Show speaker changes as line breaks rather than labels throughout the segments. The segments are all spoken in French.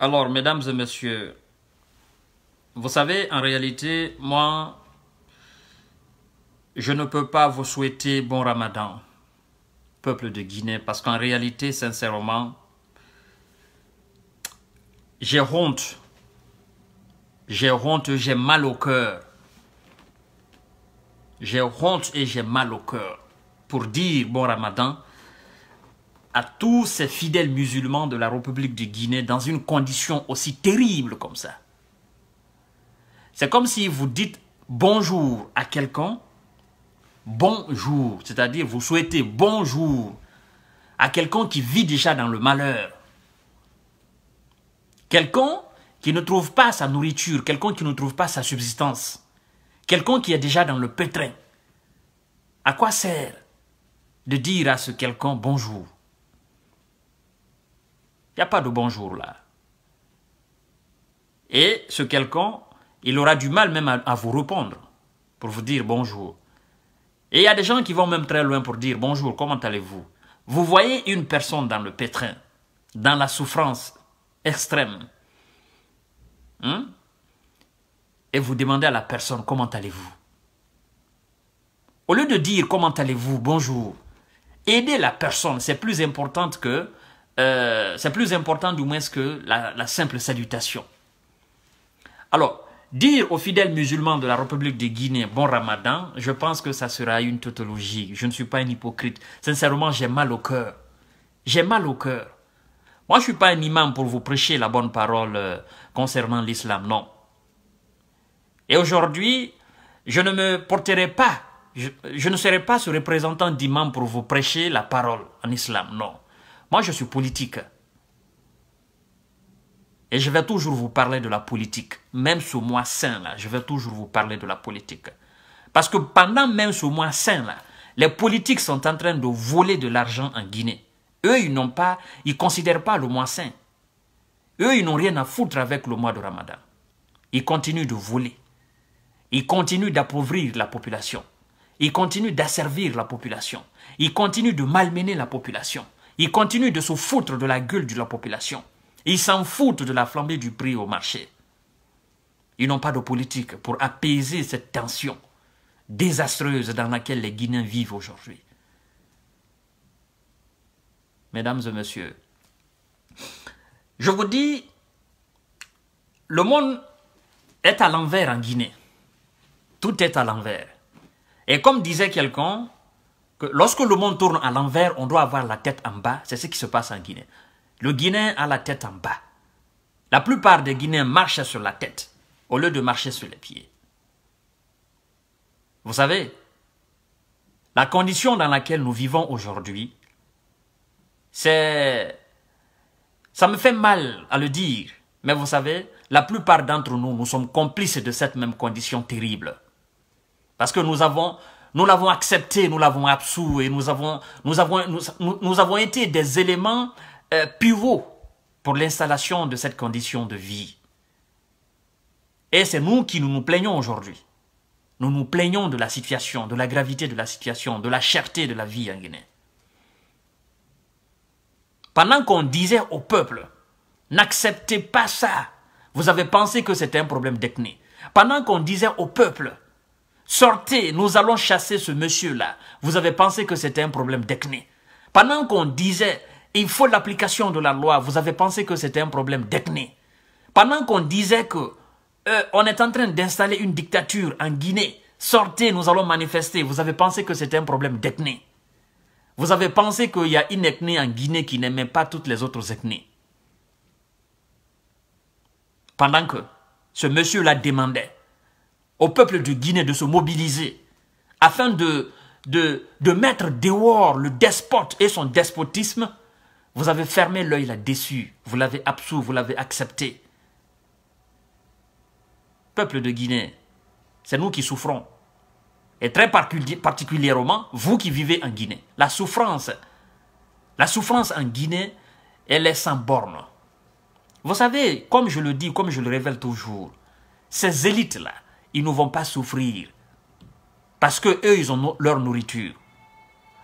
Alors, mesdames et messieurs, vous savez, en réalité, moi, je ne peux pas vous souhaiter bon ramadan, peuple de Guinée, parce qu'en réalité, sincèrement, j'ai honte. J'ai honte, j'ai mal au cœur. J'ai honte et j'ai mal au cœur. Pour dire bon ramadan, à tous ces fidèles musulmans de la République de Guinée dans une condition aussi terrible comme ça. C'est comme si vous dites bonjour à quelqu'un, bonjour, c'est-à-dire vous souhaitez bonjour à quelqu'un qui vit déjà dans le malheur. Quelqu'un qui ne trouve pas sa nourriture, quelqu'un qui ne trouve pas sa subsistance, quelqu'un qui est déjà dans le pétrin. À quoi sert de dire à ce quelqu'un bonjour il n'y a pas de bonjour là. Et ce quelqu'un, il aura du mal même à, vous répondre pour vous dire bonjour. Et il y a des gens qui vont même très loin pour dire bonjour, comment allez-vous Vous voyez une personne dans le pétrin, dans la souffrance extrême. Hein? Et vous demandez à la personne comment allez-vous Au lieu de dire comment allez-vous, bonjour, aidez la personne, c'est plus important que euh, c'est plus important du moins que la, simple salutation. Alors, dire aux fidèles musulmans de la République de Guinée bon ramadan, je pense que ça sera une tautologie. Je ne suis pas un hypocrite. Sincèrement, j'ai mal au cœur. J'ai mal au cœur. Moi, je ne suis pas un imam pour vous prêcher la bonne parole euh, concernant l'islam, non. Et aujourd'hui, je ne me porterai pas, je ne serai pas ce représentant d'imam pour vous prêcher la parole en islam, non. Moi, je suis politique. Et je vais toujours vous parler de la politique. Même ce mois saint, là, je vais toujours vous parler de la politique. Parce que pendant même ce mois saint, là, les politiques sont en train de voler de l'argent en Guinée. Eux, ils n'ont pas, ils considèrent pas le mois saint. Eux, ils n'ont rien à foutre avec le mois de Ramadan. Ils continuent de voler. Ils continuent d'appauvrir la population. Ils continuent d'asservir la population. Ils continuent de malmener la population. Ils continuent de se foutre de la gueule de la population. Ils s'en foutent de la flambée du prix au marché. Ils n'ont pas de politique pour apaiser cette tension désastreuse dans laquelle les Guinéens vivent aujourd'hui. Mesdames et messieurs, je vous dis, le monde est à l'envers en Guinée. Tout est à l'envers. Et comme disait quelqu'un, lorsque le monde tourne à l'envers, on doit avoir la tête en bas. C'est ce qui se passe en Guinée. Le Guinéen a la tête en bas. La plupart des Guinéens marchent sur la tête au lieu de marcher sur les pieds. Vous savez, la condition dans laquelle nous vivons aujourd'hui, c'est... Ça me fait mal à le dire, mais vous savez, la plupart d'entre nous, nous sommes complices de cette même condition terrible. Parce que nous avons, nous l'avons accepté, nous l'avons absous et nous avons, nous avons, nous, avons été des éléments euh, pivots pour l'installation de cette condition de vie. Et c'est nous qui nous, nous plaignons aujourd'hui. Nous nous plaignons de la situation, de la gravité de la situation, de la cherté de la vie en Guinée. Pendant qu'on disait au peuple, n'acceptez pas ça, vous avez pensé que c'était un problème d'ethnie. Pendant qu'on disait au peuple, Sortez, nous allons chasser ce monsieur-là. Vous avez pensé que c'était un problème d'ethnie. Pendant qu'on disait, il faut l'application de la loi, vous avez pensé que c'était un problème d'ethnie. Pendant qu'on disait que euh, on est en train d'installer une dictature en Guinée, sortez, nous allons manifester, vous avez pensé que c'était un problème d'ethnie. Vous avez pensé qu'il y a une ethnie en Guinée qui n'aimait pas toutes les autres ethnies. Pendant que ce monsieur-là demandait au peuple de Guinée de se mobiliser afin de, de, mettre dehors le despote et son despotisme, vous avez fermé l'œil là-dessus, vous l'avez absous, vous l'avez accepté. Peuple de Guinée, c'est nous qui souffrons. Et très particulièrement, vous qui vivez en Guinée. La souffrance, la souffrance en Guinée, elle est sans borne. Vous savez, comme je le dis, comme je le révèle toujours, ces élites-là, ils ne vont pas souffrir. Parce que eux, ils ont leur nourriture.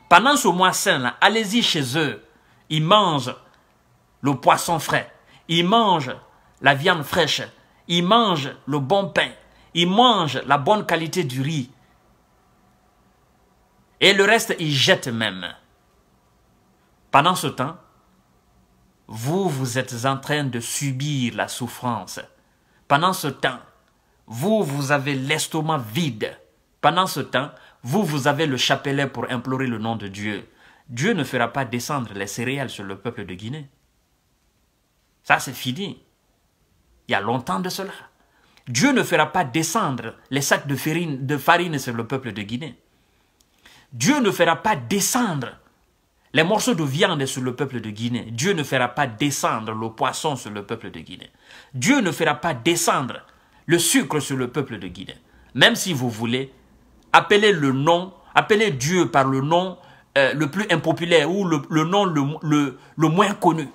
Pendant ce mois saint allez-y chez eux. Ils mangent le poisson frais. Ils mangent la viande fraîche. Ils mangent le bon pain. Ils mangent la bonne qualité du riz. Et le reste, ils jettent même. Pendant ce temps, vous, vous êtes en train de subir la souffrance. Pendant ce temps, vous, vous avez l'estomac vide. Pendant ce temps, vous, vous avez le chapelet pour implorer le nom de Dieu. Dieu ne fera pas descendre les céréales sur le peuple de Guinée. Ça, c'est fini. Il y a longtemps de cela. Dieu ne fera pas descendre les sacs de farine, de farine sur le peuple de Guinée. Dieu ne fera pas descendre les morceaux de viande sur le peuple de Guinée. Dieu ne fera pas descendre le poisson sur le peuple de Guinée. Dieu ne fera pas descendre le sucre sur le peuple de Guinée. Même si vous voulez, appelez le nom, appelez Dieu par le nom euh, le plus impopulaire ou le, nom le, moins connu.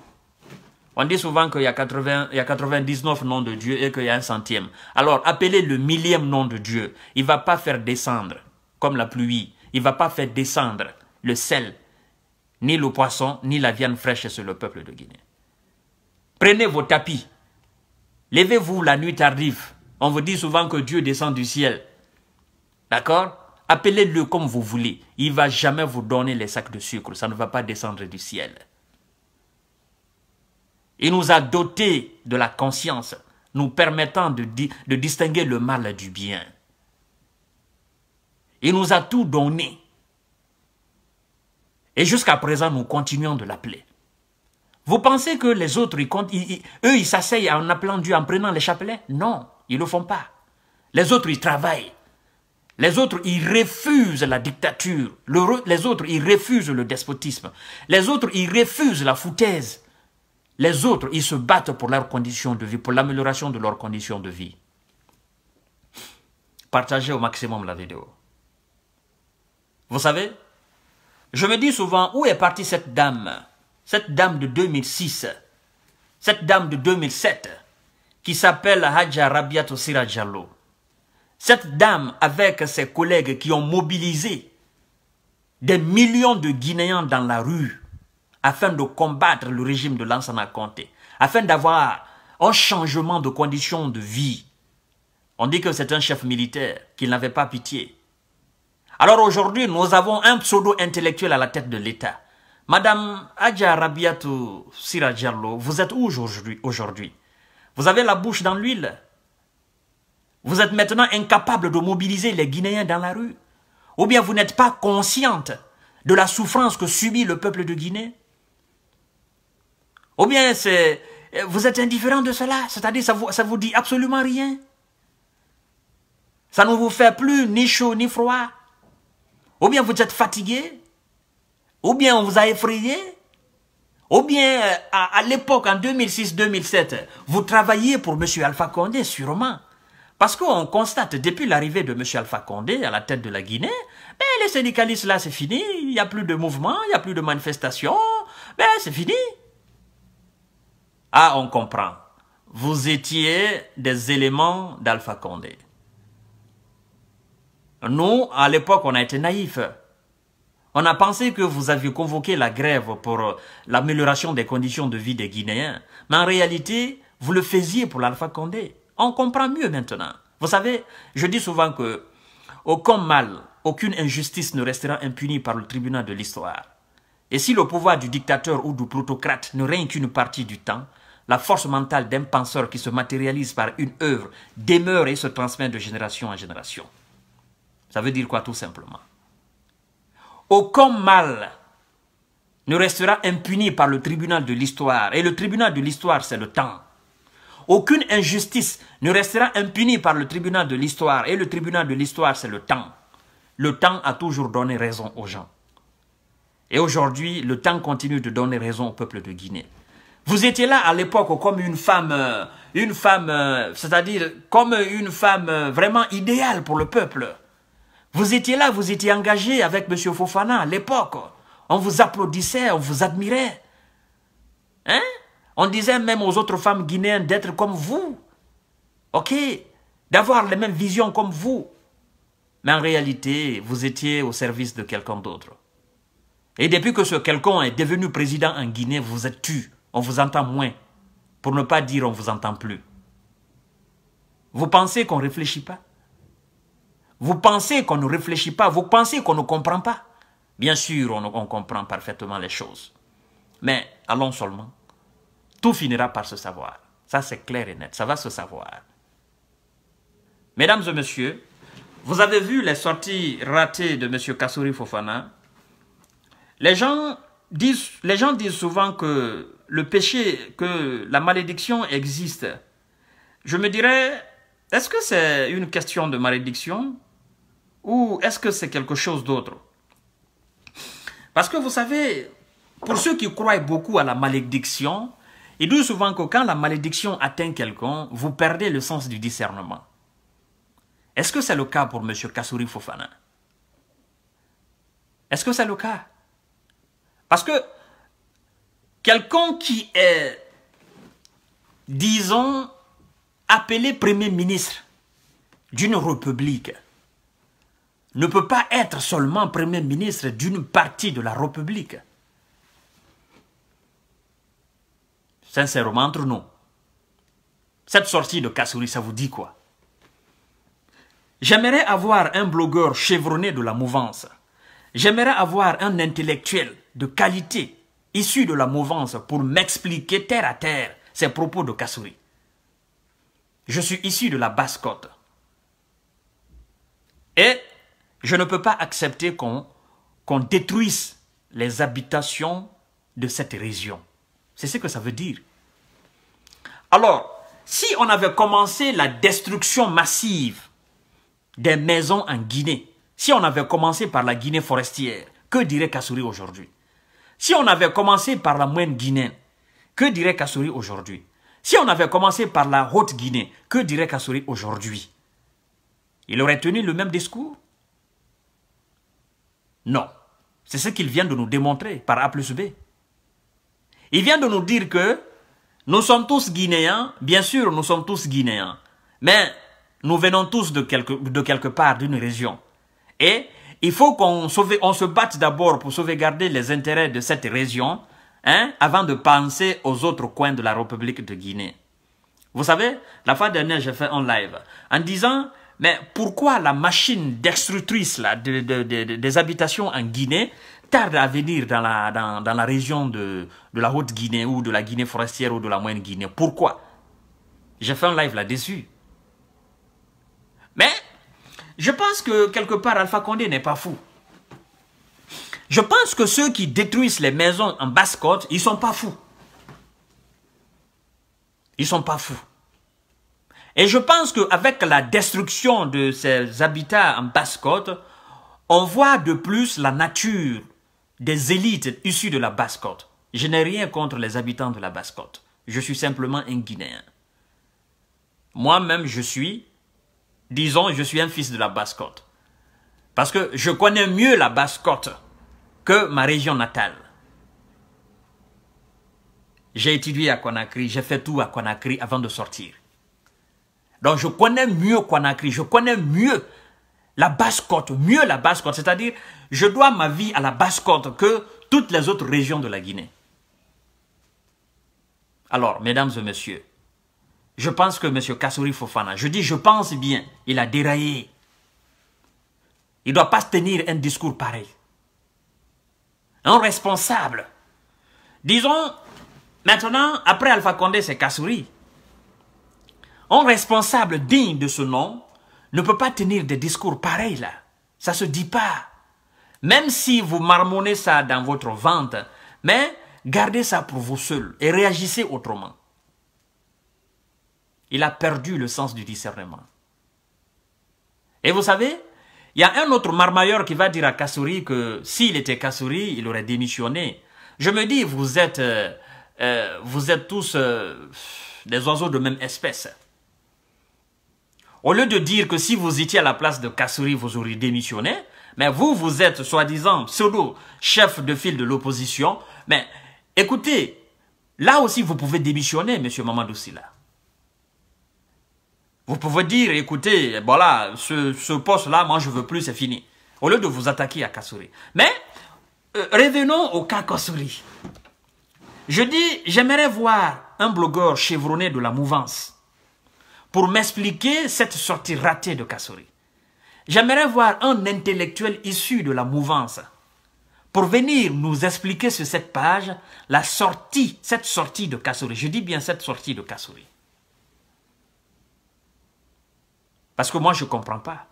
On dit souvent qu'il y, a y a 99 noms de Dieu et qu'il y a un centième. Alors, appelez le millième nom de Dieu. Il ne va pas faire descendre, comme la pluie. Il ne va pas faire descendre le sel, ni le poisson, ni la viande fraîche sur le peuple de Guinée. Prenez vos tapis. Levez-vous la nuit tardive on vous dit souvent que Dieu descend du ciel. D'accord Appelez-le comme vous voulez. Il ne va jamais vous donner les sacs de sucre. Ça ne va pas descendre du ciel. Il nous a dotés de la conscience, nous permettant de, distinguer le mal du bien. Il nous a tout donné. Et jusqu'à présent, nous continuons de l'appeler. Vous pensez que les autres, ils eux, ils s'asseyent en appelant Dieu, en prenant les chapelets Non. Ils ne le font pas. Les autres, ils travaillent. Les autres, ils refusent la dictature. les autres, ils refusent le despotisme. Les autres, ils refusent la foutaise. Les autres, ils se battent pour leurs conditions de vie, pour l'amélioration de leurs conditions de vie. Partagez au maximum la vidéo. Vous savez, je me dis souvent, où est partie cette dame Cette dame de 2006 Cette dame de 2007 qui s'appelle Hadja Rabiat Sirajallo. Cette dame, avec ses collègues qui ont mobilisé des millions de Guinéens dans la rue afin de combattre le régime de Lansana Conté, afin d'avoir un changement de conditions de vie. On dit que c'est un chef militaire, qu'il n'avait pas pitié. Alors aujourd'hui, nous avons un pseudo-intellectuel à la tête de l'État. Madame Hadja Rabiatou Sirajallo, vous êtes où aujourd'hui vous avez la bouche dans l'huile. Vous êtes maintenant incapable de mobiliser les Guinéens dans la rue. Ou bien vous n'êtes pas consciente de la souffrance que subit le peuple de Guinée. Ou bien c'est, vous êtes indifférent de cela, c'est-à-dire ça vous, ça vous dit absolument rien. Ça ne vous fait plus ni chaud ni froid. Ou bien vous êtes fatigué. Ou bien on vous a effrayé. Ou bien, euh, à, l'époque, en 2006-2007, vous travailliez pour M. Alpha Condé, sûrement. Parce qu'on constate, depuis l'arrivée de M. Alpha Condé à la tête de la Guinée, ben, les syndicalistes, là, c'est fini. Il n'y a plus de mouvement, il n'y a plus de manifestations. Ben, c'est fini. Ah, on comprend. Vous étiez des éléments d'Alpha Condé. Nous, à l'époque, on a été naïfs. On a pensé que vous aviez convoqué la grève pour euh, l'amélioration des conditions de vie des Guinéens. Mais en réalité, vous le faisiez pour l'Alpha Condé. On comprend mieux maintenant. Vous savez, je dis souvent que aucun mal, aucune injustice ne restera impunie par le tribunal de l'histoire. Et si le pouvoir du dictateur ou du plutocrate ne règne qu'une partie du temps, la force mentale d'un penseur qui se matérialise par une œuvre demeure et se transmet de génération en génération. Ça veut dire quoi tout simplement aucun mal ne restera impuni par le tribunal de l'histoire. Et le tribunal de l'histoire, c'est le temps. Aucune injustice ne restera impunie par le tribunal de l'histoire. Et le tribunal de l'histoire, c'est le temps. Le temps a toujours donné raison aux gens. Et aujourd'hui, le temps continue de donner raison au peuple de Guinée. Vous étiez là à l'époque comme une femme, euh, une femme, euh, c'est-à-dire comme une femme euh, vraiment idéale pour le peuple. Vous étiez là, vous étiez engagé avec M. Fofana à l'époque. On vous applaudissait, on vous admirait. Hein? On disait même aux autres femmes guinéennes d'être comme vous. OK? D'avoir les mêmes visions comme vous. Mais en réalité, vous étiez au service de quelqu'un d'autre. Et depuis que ce quelqu'un est devenu président en Guinée, vous êtes tu. On vous entend moins. Pour ne pas dire on vous entend plus. Vous pensez qu'on ne réfléchit pas vous pensez qu'on ne réfléchit pas, vous pensez qu'on ne comprend pas. Bien sûr, on, comprend parfaitement les choses. Mais allons seulement. Tout finira par se savoir. Ça, c'est clair et net. Ça va se savoir. Mesdames et messieurs, vous avez vu les sorties ratées de M. Kassouri Fofana. Les gens, les gens disent souvent que le péché, que la malédiction existe. Je me dirais, est-ce que c'est une question de malédiction ou est-ce que c'est quelque chose d'autre Parce que vous savez, pour ceux qui croient beaucoup à la malédiction, ils disent souvent que quand la malédiction atteint quelqu'un, vous perdez le sens du discernement. Est-ce que c'est le cas pour M. Kassouri Fofana Est-ce que c'est le cas Parce que quelqu'un qui est, disons, appelé Premier ministre d'une république, ne peut pas être seulement Premier ministre d'une partie de la République. Sincèrement, entre nous, cette sortie de Kassouri, ça vous dit quoi J'aimerais avoir un blogueur chevronné de la mouvance. J'aimerais avoir un intellectuel de qualité issu de la mouvance pour m'expliquer terre à terre ces propos de Kassouri. Je suis issu de la basse-côte. Je ne peux pas accepter qu'on détruise les habitations de cette région. C'est ce que ça veut dire. Alors, si on avait commencé la destruction massive des maisons en Guinée, si on avait commencé par la Guinée forestière, que dirait Kassouri aujourd'hui Si on avait commencé par la moyenne guinée que dirait Kassouri aujourd'hui Si on avait commencé par la haute Guinée, que dirait Kassouri aujourd'hui Il aurait tenu le même discours non. C'est ce qu'il vient de nous démontrer par A plus B. Il vient de nous dire que nous sommes tous Guinéens, bien sûr, nous sommes tous Guinéens, mais nous venons tous de quelque, de quelque part, d'une région. Et il faut qu'on on se batte d'abord pour sauvegarder les intérêts de cette région, hein, avant de penser aux autres coins de la République de Guinée. Vous savez, la fois dernière, j'ai fait un live en disant mais pourquoi la machine destructrice là, des habitations en Guinée tarde à venir dans la, dans, dans la région de, de la Haute-Guinée ou de la Guinée forestière ou de la Moyenne-Guinée Pourquoi J'ai fait un live là-dessus. Mais je pense que quelque part Alpha Condé n'est pas fou. Je pense que ceux qui détruisent les maisons en basse-côte, ils sont pas fous. Ils sont pas fous. Et je pense qu'avec la destruction de ces habitats en basse-côte, on voit de plus la nature des élites issues de la basse-côte. Je n'ai rien contre les habitants de la basse-côte. Je suis simplement un Guinéen. Moi-même, je suis, disons, je suis un fils de la basse-côte. Parce que je connais mieux la basse-côte que ma région natale. J'ai étudié à Conakry, j'ai fait tout à Conakry avant de sortir. Donc je connais mieux Conakry, je connais mieux la basse-côte, mieux la basse-côte. C'est-à-dire, je dois ma vie à la basse-côte que toutes les autres régions de la Guinée. Alors, mesdames et messieurs, je pense que M. Kassouri Fofana, je dis je pense bien, il a déraillé. Il ne doit pas tenir un discours pareil. Un responsable. Disons, maintenant, après Alpha Condé, c'est Kassouri. Un responsable digne de ce nom ne peut pas tenir des discours pareils là. Ça se dit pas. Même si vous marmonnez ça dans votre vente, mais gardez ça pour vous seul et réagissez autrement. Il a perdu le sens du discernement. Et vous savez, il y a un autre marmailleur qui va dire à Kassouri que s'il était Kassouri, il aurait démissionné. Je me dis, vous êtes, euh, euh, vous êtes tous euh, des oiseaux de même espèce. Au lieu de dire que si vous étiez à la place de Kassouri, vous auriez démissionné, mais vous, vous êtes soi-disant pseudo-chef de file de l'opposition. Mais écoutez, là aussi, vous pouvez démissionner, Monsieur Mamadou Silla. Vous pouvez dire, écoutez, voilà, ce, ce poste-là, moi, je veux plus, c'est fini. Au lieu de vous attaquer à Kassouri. Mais euh, revenons au cas Kassouri. Je dis, j'aimerais voir un blogueur chevronné de la mouvance pour m'expliquer cette sortie ratée de Kassouri. J'aimerais voir un intellectuel issu de la mouvance pour venir nous expliquer sur cette page la sortie, cette sortie de Kassouri. Je dis bien cette sortie de Kassouri. Parce que moi, je ne comprends pas.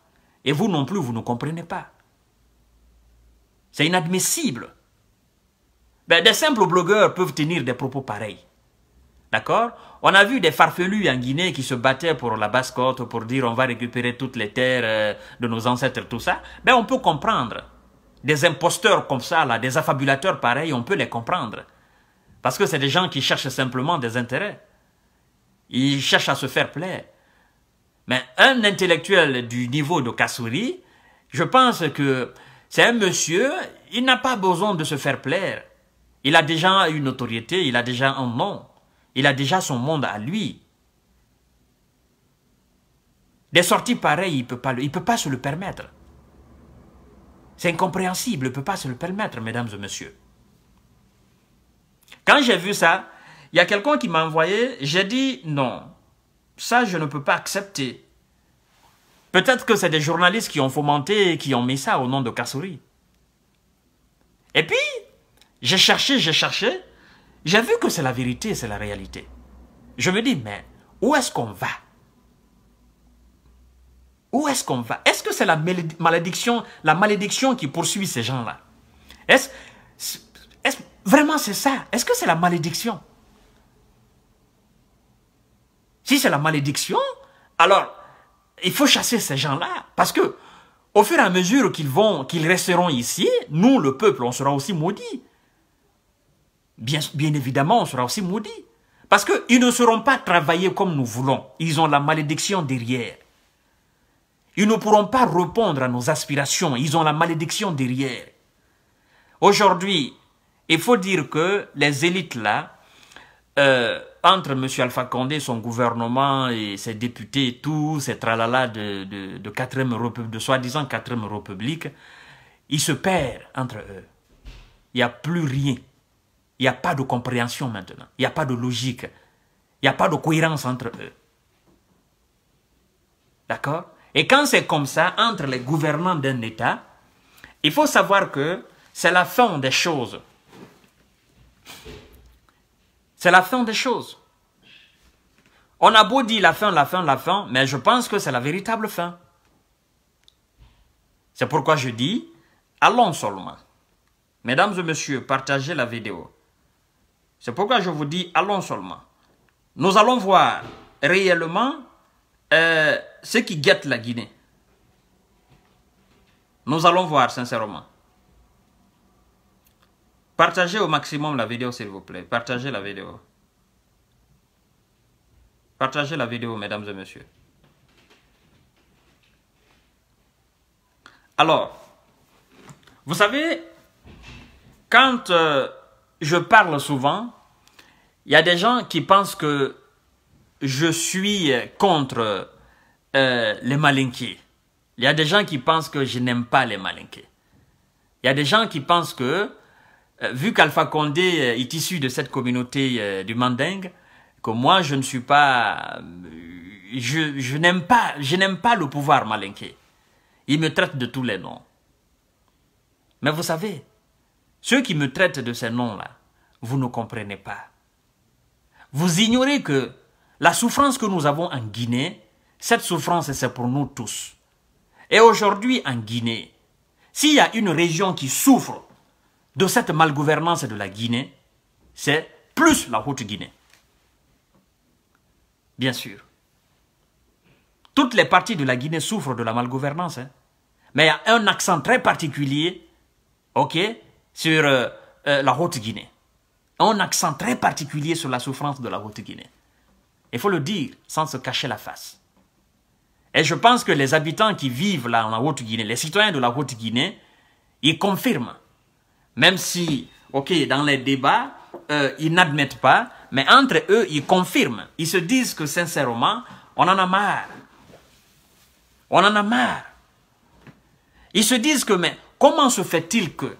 Et vous non plus, vous ne comprenez pas. C'est inadmissible. Ben, des simples blogueurs peuvent tenir des propos pareils. D'accord On a vu des farfelus en Guinée qui se battaient pour la basse côte, pour dire on va récupérer toutes les terres euh, de nos ancêtres, tout ça. Mais ben, on peut comprendre. Des imposteurs comme ça, des affabulateurs pareils, on peut les comprendre. Parce que c'est des gens qui cherchent simplement des intérêts. Ils cherchent à se faire plaire. Mais un intellectuel du niveau de Kassouri, je pense que c'est un monsieur, il n'a pas besoin de se faire plaire. Il a déjà une notoriété, il a déjà un nom. Il a déjà son monde à lui. Des sorties pareilles, il ne peut, pas peut pas se le permettre. C'est incompréhensible, il ne peut pas se le permettre, mesdames et messieurs. Quand j'ai vu ça, il y a quelqu'un qui m'a envoyé, j'ai dit non, ça je ne peux pas accepter. Peut-être que c'est des journalistes qui ont fomenté, qui ont mis ça au nom de Kassouri. Et puis, j'ai cherché, j'ai cherché, j'ai vu que c'est la vérité, c'est la réalité. Je me dis, mais où est-ce qu'on va Où est-ce qu'on va Est-ce que c'est la malédiction, la malédiction qui poursuit ces gens-là Est-ce vraiment c'est ça Est-ce que c'est la malédiction Si c'est la malédiction, alors il faut chasser ces gens-là parce que au fur et à mesure qu'ils vont, qu'ils resteront ici, nous, le peuple, on sera aussi maudits bien, évidemment, on sera aussi maudit. Parce qu'ils ne seront pas travaillés comme nous voulons. Ils ont la malédiction derrière. Ils ne pourront pas répondre à nos aspirations. Ils ont la malédiction derrière. Aujourd'hui, il faut dire que les élites là, euh, entre M. Alpha Condé, son gouvernement et ses députés et tout, ces tralala de, de, de, soi-disant 4 ème République, ils se perdent entre eux. Il n'y a plus rien. Il n'y a pas de compréhension maintenant. Il n'y a pas de logique. Il n'y a pas de cohérence entre eux. D'accord Et quand c'est comme ça, entre les gouvernants d'un État, il faut savoir que c'est la fin des choses. C'est la fin des choses. On a beau dire la fin, la fin, la fin, mais je pense que c'est la véritable fin. C'est pourquoi je dis, allons seulement. Mesdames et messieurs, partagez la vidéo. C'est pourquoi je vous dis, allons seulement. Nous allons voir réellement euh, ce qui guette la Guinée. Nous allons voir sincèrement. Partagez au maximum la vidéo, s'il vous plaît. Partagez la vidéo. Partagez la vidéo, mesdames et messieurs. Alors, vous savez, quand... Euh, je parle souvent, il y a des gens qui pensent que je suis contre euh, les malinqués. Il y a des gens qui pensent que je n'aime pas les malinqués. Il y a des gens qui pensent que, euh, vu qu'Alpha Condé euh, est issu de cette communauté du Mandingue, que moi je ne suis pas, je, n'aime pas, je n'aime pas le pouvoir malinqué. Il me traite de tous les noms. Mais vous savez, ceux qui me traitent de ces noms-là, vous ne comprenez pas. Vous ignorez que la souffrance que nous avons en Guinée, cette souffrance, c'est pour nous tous. Et aujourd'hui, en Guinée, s'il y a une région qui souffre de cette malgouvernance de la Guinée, c'est plus la Haute-Guinée. Bien sûr. Toutes les parties de la Guinée souffrent de la malgouvernance. Hein. Mais il y a un accent très particulier, ok, sur euh, euh, la Haute-Guinée. Un accent très particulier sur la souffrance de la Haute-Guinée. Il faut le dire sans se cacher la face. Et je pense que les habitants qui vivent là en Haute-Guinée, les citoyens de la Haute-Guinée, ils confirment. Même si, ok, dans les débats, euh, ils n'admettent pas, mais entre eux, ils confirment. Ils se disent que sincèrement, on en a marre. On en a marre. Ils se disent que, mais comment se fait-il que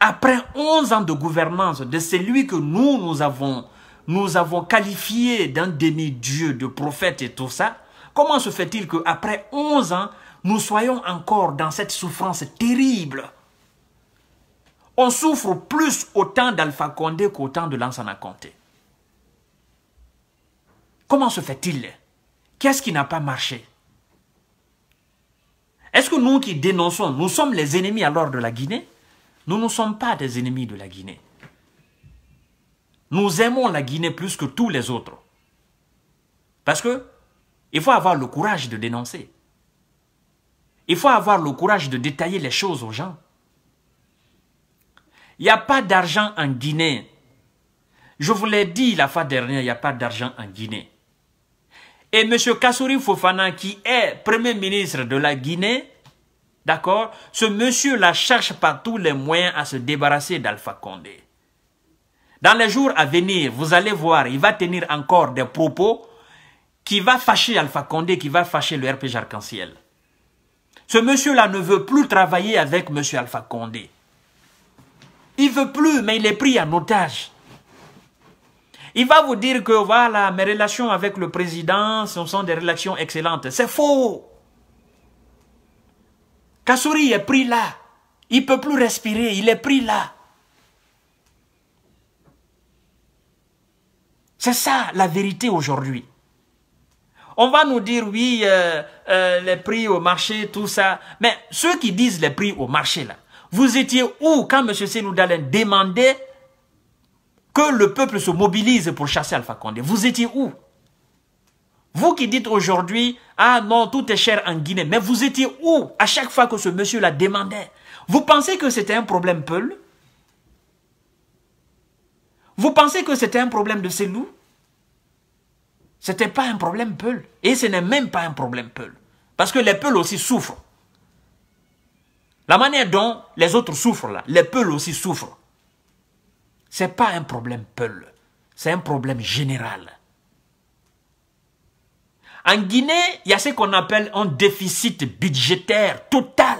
après 11 ans de gouvernance de celui que nous, nous avons, nous avons qualifié d'un demi-dieu, de prophète et tout ça, comment se fait-il qu'après 11 ans, nous soyons encore dans cette souffrance terrible On souffre plus autant d'Alpha Condé qu'autant de Lansana Conté. Comment se fait-il Qu'est-ce qui n'a pas marché Est-ce que nous qui dénonçons, nous sommes les ennemis alors de la Guinée nous ne sommes pas des ennemis de la Guinée. Nous aimons la Guinée plus que tous les autres. Parce que il faut avoir le courage de dénoncer. Il faut avoir le courage de détailler les choses aux gens. Il n'y a pas d'argent en Guinée. Je vous l'ai dit la fois dernière, il n'y a pas d'argent en Guinée. Et M. Kassouri Fofana, qui est Premier ministre de la Guinée, D'accord Ce monsieur-là cherche par tous les moyens à se débarrasser d'Alpha Condé. Dans les jours à venir, vous allez voir, il va tenir encore des propos qui va fâcher Alpha Condé, qui va fâcher le RPG Arc-en-Ciel. Ce monsieur-là ne veut plus travailler avec monsieur Alpha Condé. Il veut plus, mais il est pris en otage. Il va vous dire que voilà, mes relations avec le président ce sont des relations excellentes. C'est faux. Kasuri est pris là. Il ne peut plus respirer. Il est pris là. C'est ça la vérité aujourd'hui. On va nous dire, oui, euh, euh, les prix au marché, tout ça. Mais ceux qui disent les prix au marché, là, vous étiez où quand M. Senou demandait que le peuple se mobilise pour chasser Alpha Condé Vous étiez où vous qui dites aujourd'hui, ah non, tout est cher en Guinée, mais vous étiez où à chaque fois que ce monsieur la demandait Vous pensez que c'était un problème Peul Vous pensez que c'était un problème de Ce C'était pas un problème Peul. Et ce n'est même pas un problème Peul. Parce que les Peuls aussi souffrent. La manière dont les autres souffrent là, les Peuls aussi souffrent. n'est pas un problème Peul. C'est un problème général. En Guinée, il y a ce qu'on appelle un déficit budgétaire total.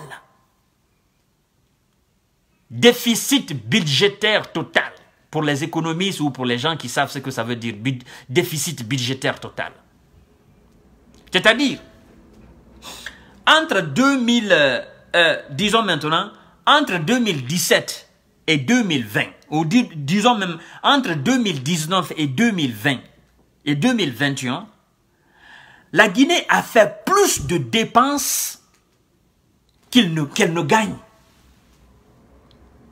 Déficit budgétaire total. Pour les économistes ou pour les gens qui savent ce que ça veut dire, déficit budgétaire total. C'est-à-dire, entre 2000, euh, disons maintenant, entre 2017 et 2020, ou disons même entre 2019 et 2020 et 2021, la Guinée a fait plus de dépenses qu'elle ne, gagne.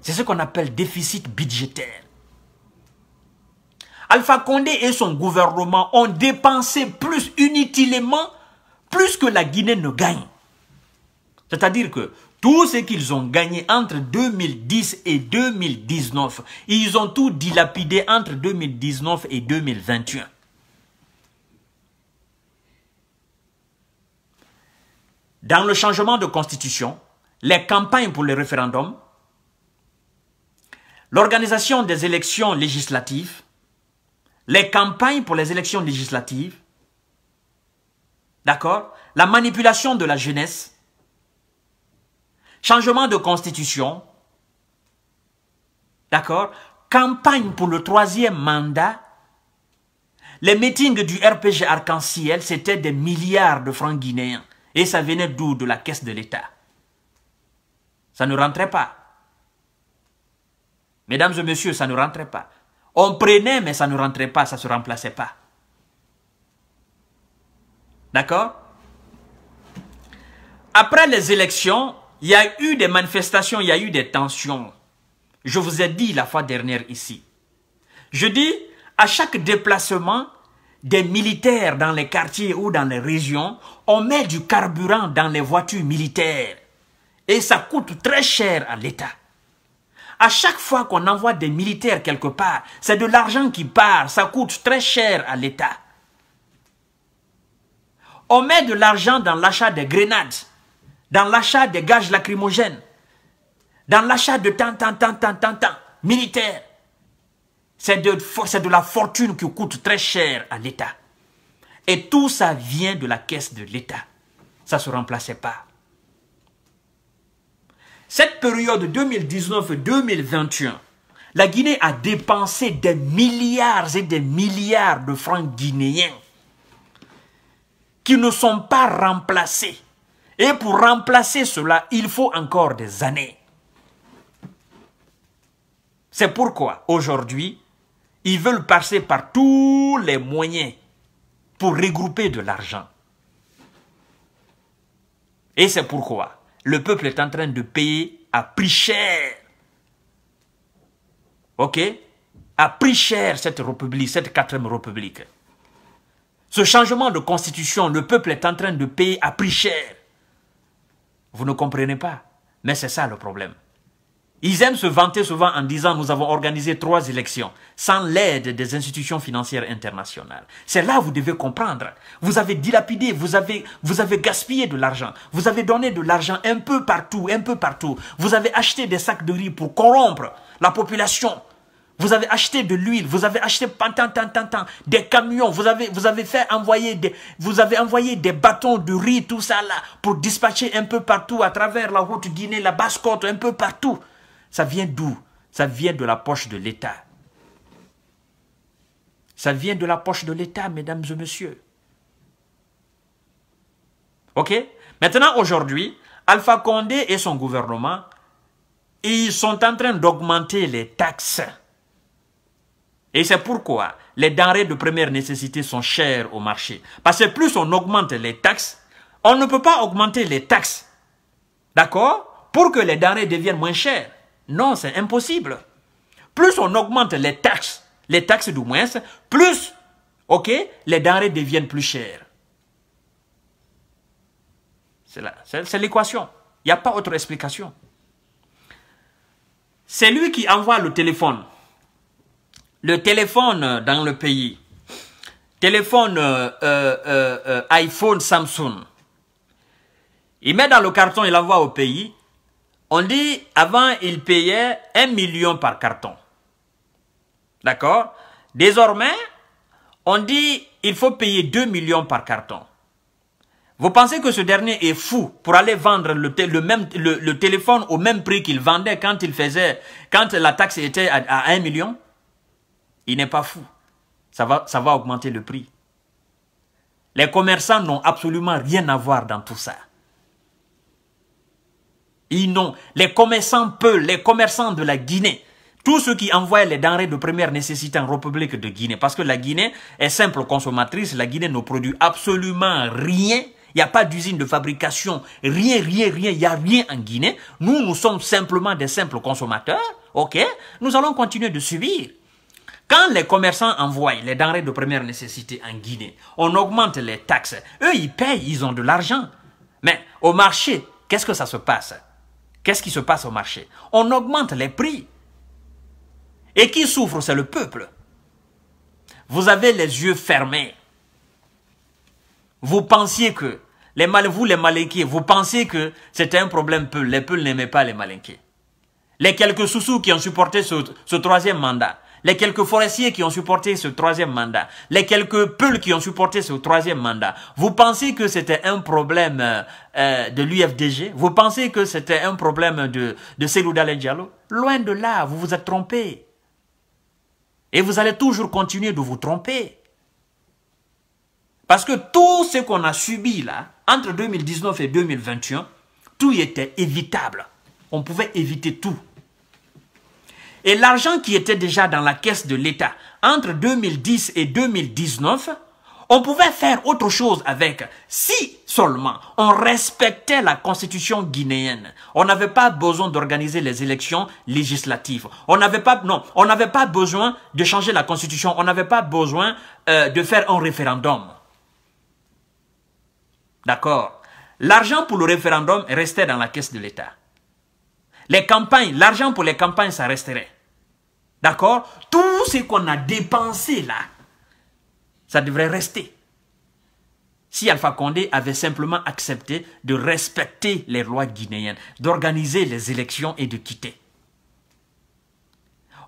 C'est ce qu'on appelle déficit budgétaire. Alpha Condé et son gouvernement ont dépensé plus inutilement, plus que la Guinée ne gagne. C'est-à-dire que tout ce qu'ils ont gagné entre 2010 et 2019, ils ont tout dilapidé entre 2019 et 2021. dans le changement de constitution, les campagnes pour le référendum, l'organisation des élections législatives, les campagnes pour les élections législatives, d'accord La manipulation de la jeunesse, changement de constitution, d'accord Campagne pour le troisième mandat, les meetings du RPG arc-en-ciel, c'était des milliards de francs guinéens. Et ça venait d'où De la caisse de l'État. Ça ne rentrait pas. Mesdames et messieurs, ça ne rentrait pas. On prenait, mais ça ne rentrait pas, ça ne se remplaçait pas. D'accord Après les élections, il y a eu des manifestations, il y a eu des tensions. Je vous ai dit la fois dernière ici. Je dis, à chaque déplacement, des militaires dans les quartiers ou dans les régions, on met du carburant dans les voitures militaires. Et ça coûte très cher à l'État. À chaque fois qu'on envoie des militaires quelque part, c'est de l'argent qui part, ça coûte très cher à l'État. On met de l'argent dans l'achat des grenades, dans l'achat des gages lacrymogènes, dans l'achat de tant, tant, tant, tant, tant, tant, militaires. C'est de, la fortune qui coûte très cher à l'État. Et tout ça vient de la caisse de l'État. Ça ne se remplaçait pas. Cette période 2019-2021, la Guinée a dépensé des milliards et des milliards de francs guinéens qui ne sont pas remplacés. Et pour remplacer cela, il faut encore des années. C'est pourquoi aujourd'hui, ils veulent passer par tous les moyens pour regrouper de l'argent. Et c'est pourquoi le peuple est en train de payer à prix cher. OK À prix cher cette république, cette quatrième république. Ce changement de constitution, le peuple est en train de payer à prix cher. Vous ne comprenez pas, mais c'est ça le problème. Ils aiment se vanter souvent en disant nous avons organisé trois élections sans l'aide des institutions financières internationales. C'est là que vous devez comprendre. Vous avez dilapidé, vous avez, vous avez gaspillé de l'argent. Vous avez donné de l'argent un peu partout, un peu partout. Vous avez acheté des sacs de riz pour corrompre la population. Vous avez acheté de l'huile, vous avez acheté tant, tant, tant, tant, des camions, vous avez, vous avez fait envoyer des, vous avez envoyé des bâtons de riz, tout ça là, pour dispatcher un peu partout à travers la route Guinée, la basse côte, un peu partout ça vient d'où Ça vient de la poche de l'État. Ça vient de la poche de l'État, mesdames et messieurs. OK Maintenant, aujourd'hui, Alpha Condé et son gouvernement, ils sont en train d'augmenter les taxes. Et c'est pourquoi les denrées de première nécessité sont chères au marché. Parce que plus on augmente les taxes, on ne peut pas augmenter les taxes. D'accord Pour que les denrées deviennent moins chères. Non, c'est impossible. Plus on augmente les taxes, les taxes du moins, plus ok, les denrées deviennent plus chères. C'est l'équation. Il n'y a pas autre explication. C'est lui qui envoie le téléphone. Le téléphone euh, dans le pays. Téléphone euh, euh, iPhone, Samsung. Il met dans le carton, il l'envoie au pays. On dit, avant, il payait 1 million par carton. D'accord Désormais, on dit, il faut payer 2 millions par carton. Vous pensez que ce dernier est fou pour aller vendre le, même, le, téléphone au même prix qu'il vendait quand il faisait, quand la taxe était à, à 1 million Il n'est pas fou. Ça va, ça va augmenter le prix. Les commerçants n'ont absolument rien à voir dans tout ça. Ils n'ont, les commerçants peu, les commerçants de la Guinée, tous ceux qui envoient les denrées de première nécessité en République de Guinée, parce que la Guinée est simple consommatrice, la Guinée ne produit absolument rien, il n'y a pas d'usine de fabrication, rien, rien, rien, il n'y a rien en Guinée. Nous, nous sommes simplement des simples consommateurs, ok Nous allons continuer de subir. Quand les commerçants envoient les denrées de première nécessité en Guinée, on augmente les taxes. Eux, ils payent, ils ont de l'argent. Mais au marché, qu'est-ce que ça se passe Qu'est-ce qui se passe au marché On augmente les prix. Et qui souffre, c'est le peuple. Vous avez les yeux fermés. Vous pensiez que, les vous les malinqués, vous pensiez que c'était un problème peu. Les peuples n'aimaient pas les malinqués. Les quelques sous-sous qui ont supporté ce troisième mandat, les quelques forestiers qui ont supporté ce troisième mandat, les quelques peuls qui ont supporté ce troisième mandat, vous pensez que c'était un problème euh, euh, de l'UFDG Vous pensez que c'était un problème de, de et Diallo Loin de là, vous vous êtes trompé. Et vous allez toujours continuer de vous tromper. Parce que tout ce qu'on a subi là, entre 2019 et 2021, tout était évitable. On pouvait éviter tout. Et l'argent qui était déjà dans la caisse de l'État entre 2010 et 2019, on pouvait faire autre chose avec si seulement on respectait la constitution guinéenne. On n'avait pas besoin d'organiser les élections législatives. On n'avait pas non, on n'avait pas besoin de changer la constitution. On n'avait pas besoin euh, de faire un référendum. D'accord. L'argent pour le référendum restait dans la caisse de l'État. Les campagnes, l'argent pour les campagnes, ça resterait. D'accord Tout ce qu'on a dépensé là, ça devrait rester. Si Alpha Condé avait simplement accepté de respecter les lois guinéennes, d'organiser les élections et de quitter.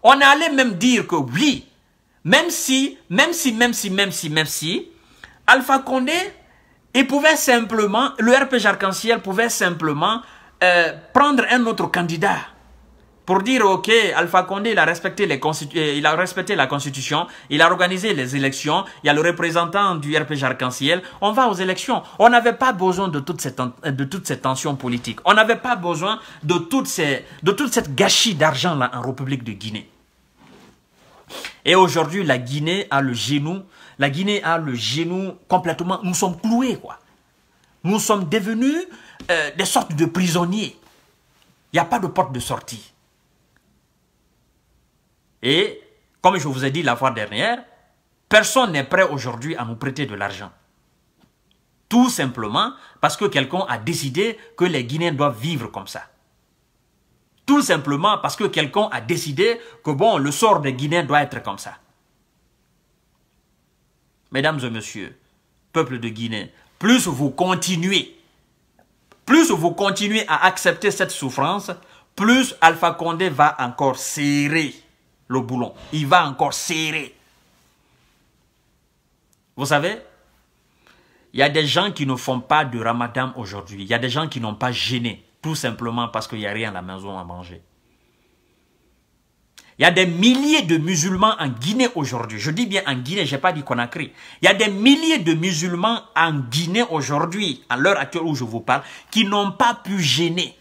On allait même dire que oui, même si, même si, même si, même si, même si, Alpha Condé, il pouvait simplement, le RPG Arc-en-Ciel pouvait simplement euh, prendre un autre candidat pour dire, OK, Alpha Condé, il a, respecté euh, il a respecté la Constitution, il a organisé les élections, il y a le représentant du RPG Arc-en-Ciel, on va aux élections. On n'avait pas besoin de toute, cette, euh, de toute cette tension politique. On n'avait pas besoin de, ces, de toute cette gâchis d'argent-là en République de Guinée. Et aujourd'hui, la Guinée a le genou, la Guinée a le genou complètement, nous sommes cloués, quoi. Nous sommes devenus euh, des sortes de prisonniers. Il n'y a pas de porte de sortie. Et comme je vous ai dit la fois dernière, personne n'est prêt aujourd'hui à nous prêter de l'argent. Tout simplement parce que quelqu'un a décidé que les Guinéens doivent vivre comme ça. Tout simplement parce que quelqu'un a décidé que bon, le sort des Guinéens doit être comme ça. Mesdames et messieurs, peuple de Guinée, plus vous continuez, plus vous continuez à accepter cette souffrance, plus Alpha Condé va encore serrer le boulon. Il va encore serrer. Vous savez, il y a des gens qui ne font pas de ramadan aujourd'hui. Il y a des gens qui n'ont pas gêné, tout simplement parce qu'il n'y a rien à la maison à manger. Il y a des milliers de musulmans en Guinée aujourd'hui. Je dis bien en Guinée, je n'ai pas dit Conakry. Il y a des milliers de musulmans en Guinée aujourd'hui, à l'heure actuelle où je vous parle, qui n'ont pas pu gêner.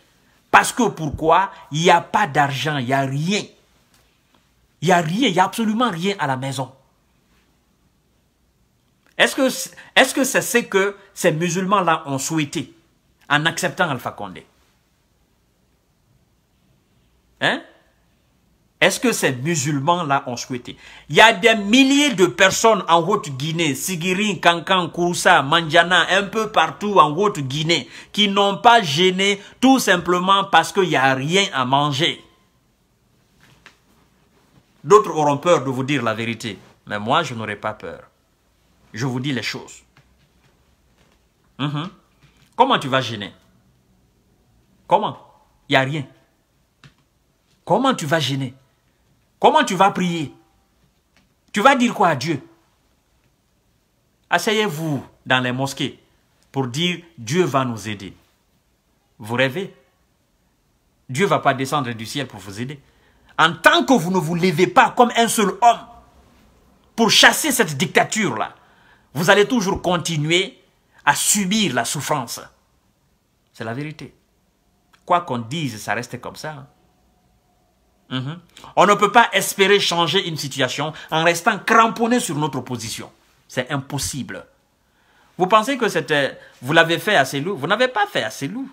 Parce que pourquoi Il n'y a pas d'argent, il n'y a rien. Il n'y a rien, il n'y a absolument rien à la maison. Est-ce que c'est -ce que, que ces musulmans-là ont souhaité en acceptant Alpha Condé Hein Est-ce que ces musulmans-là ont souhaité Il y a des milliers de personnes en Haute-Guinée, Sigiri, Kankan, Koussa, Mandjana, un peu partout en Haute-Guinée, qui n'ont pas gêné tout simplement parce qu'il n'y a rien à manger. D'autres auront peur de vous dire la vérité. Mais moi, je n'aurai pas peur. Je vous dis les choses. Mhm. Comment tu vas gêner Comment Il n'y a rien. Comment tu vas gêner Comment tu vas prier Tu vas dire quoi à Dieu Asseyez-vous dans les mosquées pour dire Dieu va nous aider. Vous rêvez Dieu ne va pas descendre du ciel pour vous aider. En tant que vous ne vous levez pas comme un seul homme pour chasser cette dictature-là, vous allez toujours continuer à subir la souffrance. C'est la vérité. Quoi qu'on dise, ça reste comme ça. Hein. Mhm. On ne peut pas espérer changer une situation en restant cramponné sur notre position. C'est impossible. Vous pensez que c'était, euh, vous l'avez fait à loups Vous n'avez pas fait à loups.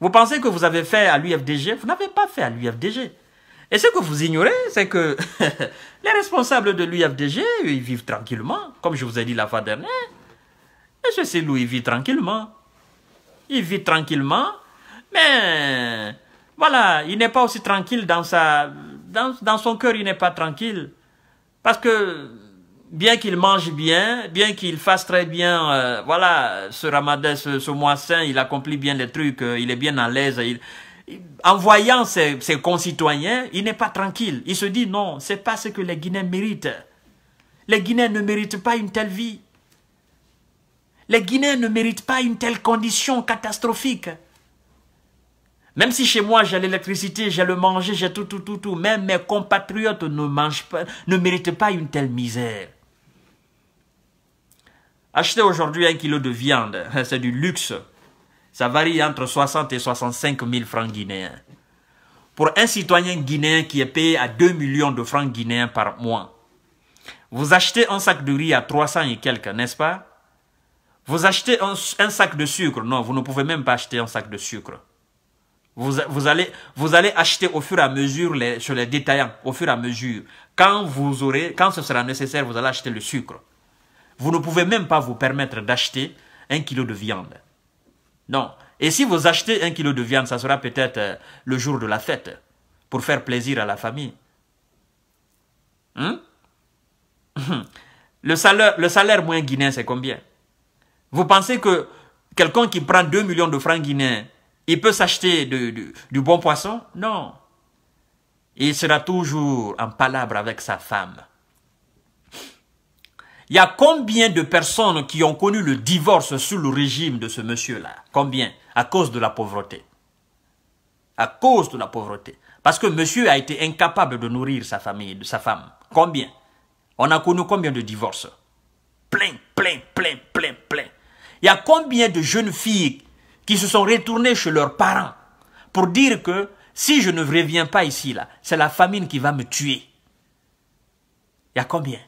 Vous pensez que vous avez fait à l'UFDG Vous n'avez pas fait à l'UFDG. Et ce que vous ignorez, c'est que les responsables de l'UFDG, ils vivent tranquillement, comme je vous ai dit la fois dernière. Et ceci, lui, il vit tranquillement. Il vit tranquillement, mais voilà, il n'est pas aussi tranquille dans sa... Dans, dans son cœur, il n'est pas tranquille. Parce que bien qu'il mange bien, bien qu'il fasse très bien, euh, voilà, ce ramadan, ce, mois saint, il accomplit bien les trucs, euh, il est bien à l'aise, en voyant ses, concitoyens, il n'est pas tranquille. Il se dit non, ce n'est pas ce que les Guinéens méritent. Les Guinéens ne méritent pas une telle vie. Les Guinéens ne méritent pas une telle condition catastrophique. Même si chez moi j'ai l'électricité, j'ai le manger, j'ai tout, tout, tout, tout, même mes compatriotes ne mangent pas, ne méritent pas une telle misère. Acheter aujourd'hui un kilo de viande, c'est du luxe ça varie entre 60 et 65 000 francs guinéens. Pour un citoyen guinéen qui est payé à 2 millions de francs guinéens par mois, vous achetez un sac de riz à 300 et quelques, n'est-ce pas Vous achetez un, sac de sucre. Non, vous ne pouvez même pas acheter un sac de sucre. Vous, allez, acheter au fur et à mesure sur les détaillants, au fur et à mesure. Quand, vous aurez, quand ce sera nécessaire, vous allez acheter le sucre. Vous ne pouvez même pas vous permettre d'acheter un kilo de viande. Non. Et si vous achetez un kilo de viande, ça sera peut-être euh, le jour de la fête, pour faire plaisir à la famille. Hmm? Le salaire, le salaire moyen guinéen, c'est combien Vous pensez que quelqu'un qui prend 2 millions de francs guinéens, il peut s'acheter du bon poisson Non. Il sera toujours en palabre avec sa femme. Il y a combien de personnes qui ont connu le divorce sous le régime de ce monsieur-là Combien À cause de la pauvreté. À cause de la pauvreté. Parce que monsieur a été incapable de nourrir sa famille, de sa femme. Combien On a connu combien de divorces Plein, plein, plein, plein, plein. Il y a combien de jeunes filles qui se sont retournées chez leurs parents pour dire que si je ne reviens pas ici, là, c'est la famine qui va me tuer. Il y a combien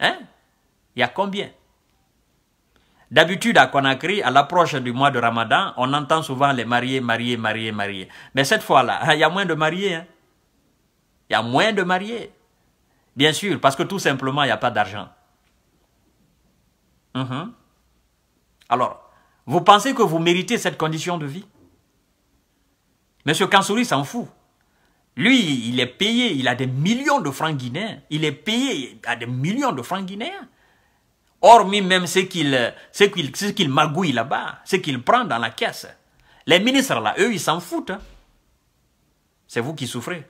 Hein? Il y a combien D'habitude, à Conakry, à l'approche du mois de Ramadan, on entend souvent les mariés, mariés, mariés, mariés. Mais cette fois-là, il y a moins de mariés. Hein. Il y a moins de mariés. Bien sûr, parce que tout simplement, il n'y a pas d'argent. Mhm. Alors, vous pensez que vous méritez cette condition de vie Monsieur Kansouri s'en fout. Lui, il est payé, il a des millions de francs guinéens. Il est payé à des millions de francs guinéens. Hormis même ce qu'il magouille là-bas, ce qu'il prend dans la caisse. Les ministres là, eux, ils s'en foutent. Hein. C'est vous qui souffrez.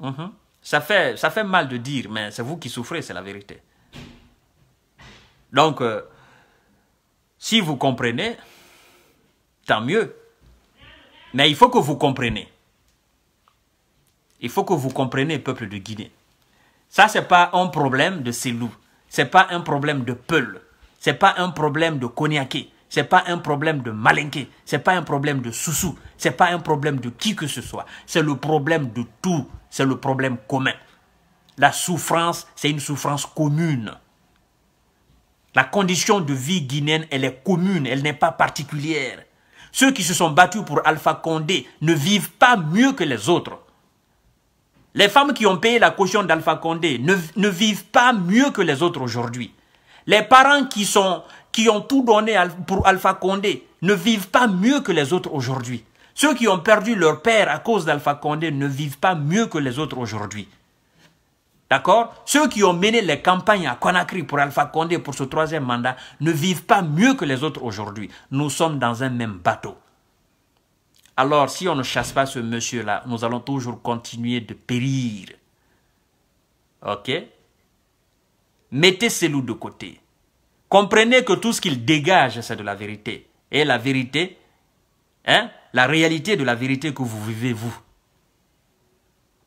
Mhm. Ça, fait, ça fait mal de dire, mais c'est vous qui souffrez, c'est la vérité. Donc, euh, si vous comprenez, tant mieux. Mais il faut que vous compreniez. Il faut que vous compreniez, peuple de Guinée. Ça, ce n'est pas un problème de Selou. Ce n'est pas un problème de Peul. Ce n'est pas un problème de Koniaké. Ce n'est pas un problème de Malinké. Ce n'est pas un problème de Soussou. Ce n'est pas un problème de qui que ce soit. C'est le problème de tout. C'est le problème commun. La souffrance, c'est une souffrance commune. La condition de vie guinéenne, elle est commune, elle n'est pas particulière. Ceux qui se sont battus pour Alpha Condé ne vivent pas mieux que les autres. Les femmes qui ont payé la caution d'Alpha Condé ne, vivent pas mieux que les autres aujourd'hui. Les parents qui, sont, qui ont tout donné pour Alpha Condé ne vivent pas mieux que les autres aujourd'hui. Ceux qui ont perdu leur père à cause d'Alpha Condé ne vivent pas mieux que les autres aujourd'hui. D'accord Ceux qui ont mené les campagnes à Conakry pour Alpha Condé pour ce troisième mandat ne vivent pas mieux que les autres aujourd'hui. Nous sommes dans un même bateau. Alors, si on ne chasse pas ce monsieur-là, nous allons toujours continuer de périr. Ok Mettez ces loups de côté. Comprenez que tout ce qu'il dégage, c'est de la vérité. Et la vérité, hein, la réalité de la vérité que vous vivez, vous.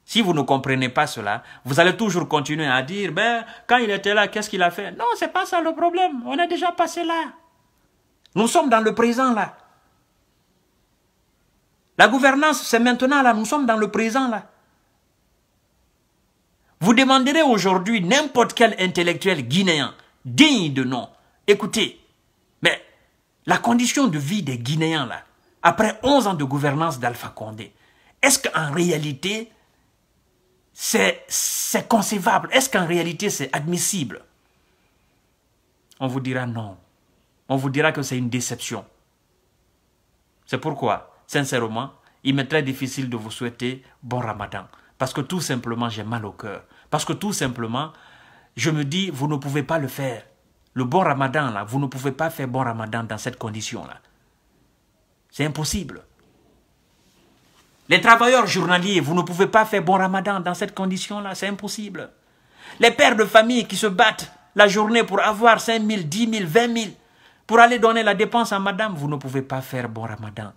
Si vous ne comprenez pas cela, vous allez toujours continuer à dire, ben, quand il était là, qu'est-ce qu'il a fait Non, c'est pas ça le problème. On est déjà passé là. Nous sommes dans le présent là. La gouvernance, c'est maintenant là, nous sommes dans le présent là. Vous demanderez aujourd'hui n'importe quel intellectuel guinéen, digne de nom, écoutez, mais la condition de vie des Guinéens là, après 11 ans de gouvernance d'Alpha Condé, est-ce qu'en réalité, c'est concevable Est-ce qu'en réalité, c'est admissible On vous dira non. On vous dira que c'est une déception. C'est pourquoi sincèrement, il m'est très difficile de vous souhaiter bon ramadan. Parce que tout simplement, j'ai mal au cœur. Parce que tout simplement, je me dis, vous ne pouvez pas le faire. Le bon ramadan, là, vous ne pouvez pas faire bon ramadan dans cette condition-là. C'est impossible. Les travailleurs journaliers, vous ne pouvez pas faire bon ramadan dans cette condition-là, c'est impossible. Les pères de famille qui se battent la journée pour avoir 5 000, 10 000, 20 000, pour aller donner la dépense à madame, vous ne pouvez pas faire bon ramadan.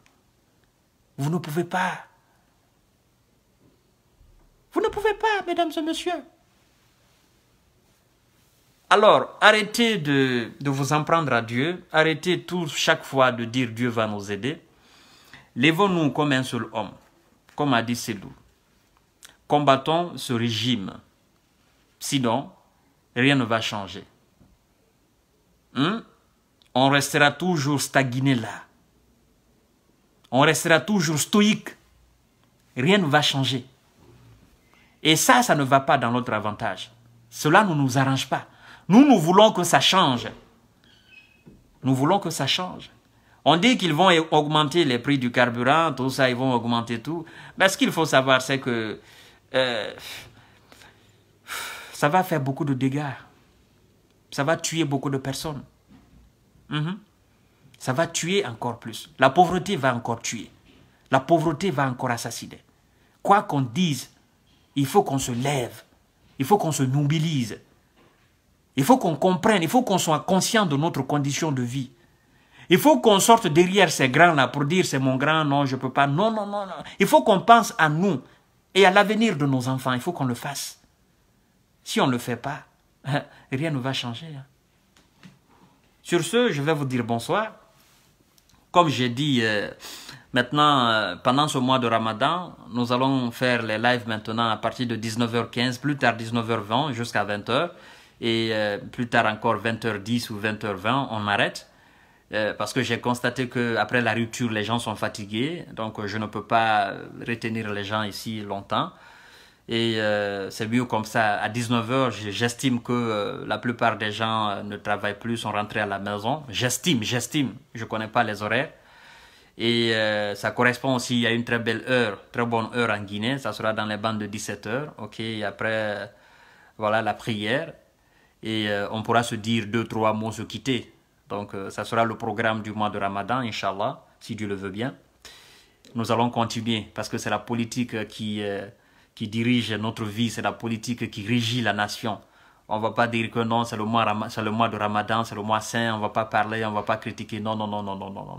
Vous ne pouvez pas. Vous ne pouvez pas, mesdames et messieurs. Alors, arrêtez de, de, vous en prendre à Dieu. Arrêtez tout, chaque fois de dire Dieu va nous aider. Lèvons-nous comme un seul homme, comme a dit Selou. Combattons ce régime. Sinon, rien ne va changer. Hmm? On restera toujours stagné là on restera toujours stoïque. Rien ne va changer. Et ça, ça ne va pas dans notre avantage. Cela ne nous arrange pas. Nous, nous voulons que ça change. Nous voulons que ça change. On dit qu'ils vont augmenter les prix du carburant, tout ça, ils vont augmenter tout. Mais ce qu'il faut savoir, c'est que euh, ça va faire beaucoup de dégâts. Ça va tuer beaucoup de personnes. Mhm ça va tuer encore plus. La pauvreté va encore tuer. La pauvreté va encore assassiner. Quoi qu'on dise, il faut qu'on se lève. Il faut qu'on se mobilise. Il faut qu'on comprenne, il faut qu'on soit conscient de notre condition de vie. Il faut qu'on sorte derrière ces grands-là pour dire c'est mon grand, non, je ne peux pas. Non, non, non, non. Il faut qu'on pense à nous et à l'avenir de nos enfants. Il faut qu'on le fasse. Si on ne le fait pas, rien ne va changer. Hein. Sur ce, je vais vous dire bonsoir. Comme j'ai dit, euh, maintenant, euh, pendant ce mois de Ramadan, nous allons faire les lives maintenant à partir de 19h15, plus tard 19h20 jusqu'à 20h. Et euh, plus tard encore 20h10 ou 20h20, on arrête. parce que j'ai constaté qu'après la rupture, les gens sont fatigués. Donc, je ne peux pas retenir les gens ici longtemps. Et euh, c'est mieux comme ça. À 19h, j'estime que euh, la plupart des gens euh, ne travaillent plus, sont rentrés à la maison. J'estime, j'estime. Je ne connais pas les horaires. Et ça correspond aussi à une très belle heure, très bonne heure en Guinée. Ça sera dans les bandes de 17h. OK, après, voilà la prière. Et on pourra se dire deux, trois mots, se quitter. Donc, ça sera le programme du mois de Ramadan, Inch'Allah, si Dieu le veut bien. Nous allons continuer parce que c'est la politique qui qui dirige notre vie, c'est la politique qui régit la nation. On ne va pas dire que non, c'est le, le, mois de Ramadan, c'est le mois saint, on ne va pas parler, on ne va pas critiquer. Non, non, non, non, non, non, non,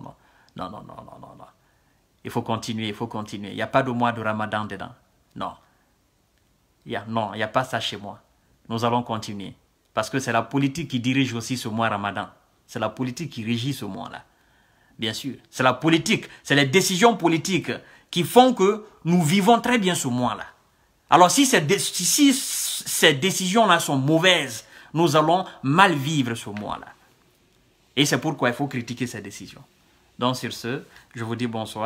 non, non, non, non, non, non, non. Il faut continuer, il faut continuer. Il n'y a pas de mois de Ramadan dedans. Non. a, non, il n'y a pas ça chez moi. Nous allons continuer. Parce que c'est la politique qui dirige aussi ce mois Ramadan. C'est la politique qui régit ce mois-là. Bien sûr. C'est la politique, c'est les décisions politiques qui font que nous vivons très bien ce mois-là. Alors si ces, décisions-là sont mauvaises, nous allons mal vivre ce mois-là. Et c'est pourquoi il faut critiquer ces décisions. Donc sur ce, je vous dis bonsoir.